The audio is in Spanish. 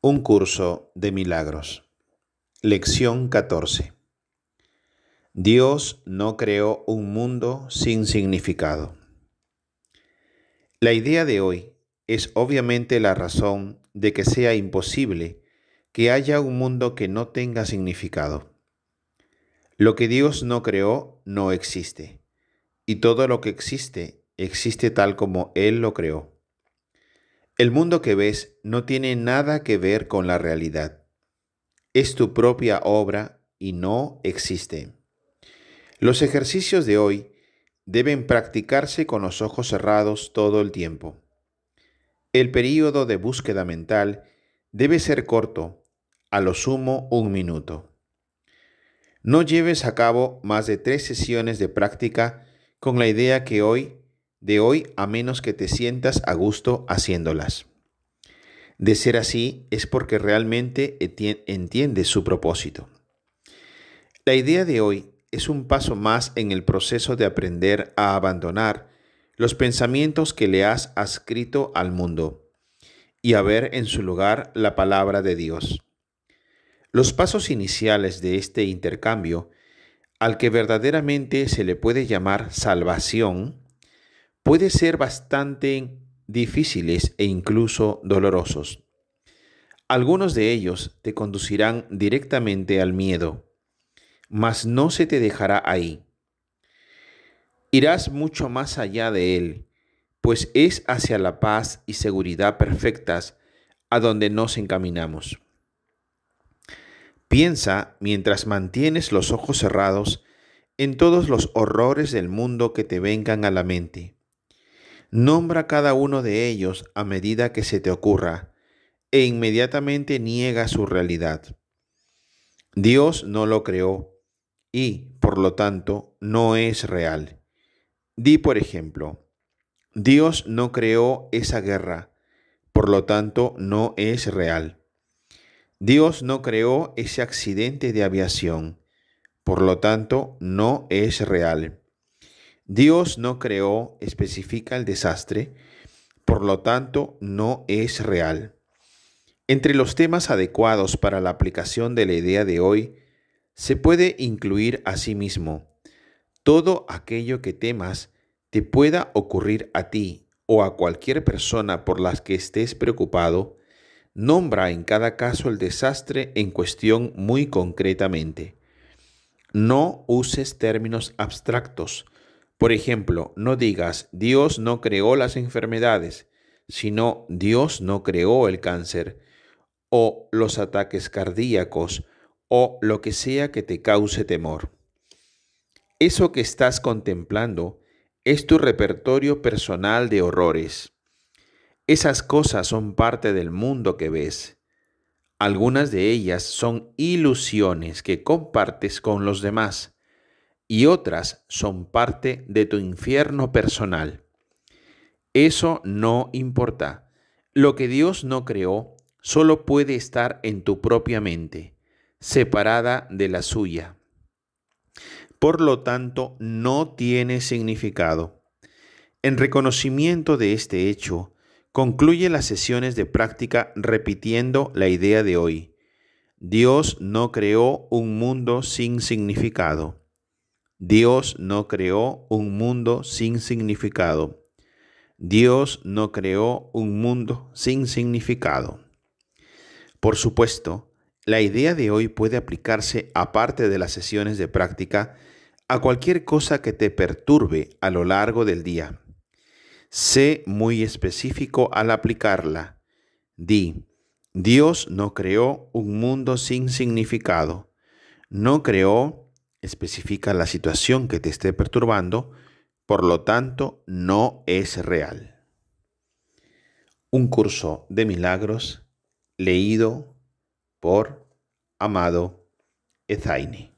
Un curso de milagros. Lección 14. Dios no creó un mundo sin significado. La idea de hoy es obviamente la razón de que sea imposible que haya un mundo que no tenga significado. Lo que Dios no creó no existe, y todo lo que existe existe tal como Él lo creó. El mundo que ves no tiene nada que ver con la realidad. Es tu propia obra y no existe. Los ejercicios de hoy deben practicarse con los ojos cerrados todo el tiempo. El período de búsqueda mental debe ser corto, a lo sumo un minuto. No lleves a cabo más de tres sesiones de práctica con la idea que hoy de hoy a menos que te sientas a gusto haciéndolas. De ser así es porque realmente entiendes su propósito. La idea de hoy es un paso más en el proceso de aprender a abandonar los pensamientos que le has adscrito al mundo y a ver en su lugar la palabra de Dios. Los pasos iniciales de este intercambio, al que verdaderamente se le puede llamar salvación, puede ser bastante difíciles e incluso dolorosos. Algunos de ellos te conducirán directamente al miedo, mas no se te dejará ahí. Irás mucho más allá de él, pues es hacia la paz y seguridad perfectas a donde nos encaminamos. Piensa mientras mantienes los ojos cerrados en todos los horrores del mundo que te vengan a la mente Nombra cada uno de ellos a medida que se te ocurra e inmediatamente niega su realidad. Dios no lo creó y, por lo tanto, no es real. Di, por ejemplo, Dios no creó esa guerra, por lo tanto, no es real. Dios no creó ese accidente de aviación, por lo tanto, no es real. Dios no creó, especifica el desastre, por lo tanto no es real. Entre los temas adecuados para la aplicación de la idea de hoy, se puede incluir a sí mismo. todo aquello que temas te pueda ocurrir a ti o a cualquier persona por las que estés preocupado, nombra en cada caso el desastre en cuestión muy concretamente. No uses términos abstractos, por ejemplo, no digas Dios no creó las enfermedades, sino Dios no creó el cáncer o los ataques cardíacos o lo que sea que te cause temor. Eso que estás contemplando es tu repertorio personal de horrores. Esas cosas son parte del mundo que ves. Algunas de ellas son ilusiones que compartes con los demás y otras son parte de tu infierno personal. Eso no importa. Lo que Dios no creó solo puede estar en tu propia mente, separada de la suya. Por lo tanto, no tiene significado. En reconocimiento de este hecho, concluye las sesiones de práctica repitiendo la idea de hoy. Dios no creó un mundo sin significado. Dios no creó un mundo sin significado. Dios no creó un mundo sin significado. Por supuesto, la idea de hoy puede aplicarse aparte de las sesiones de práctica a cualquier cosa que te perturbe a lo largo del día. Sé muy específico al aplicarla. Di, Dios no creó un mundo sin significado. No creó especifica la situación que te esté perturbando, por lo tanto no es real. Un curso de milagros leído por Amado Ezaini.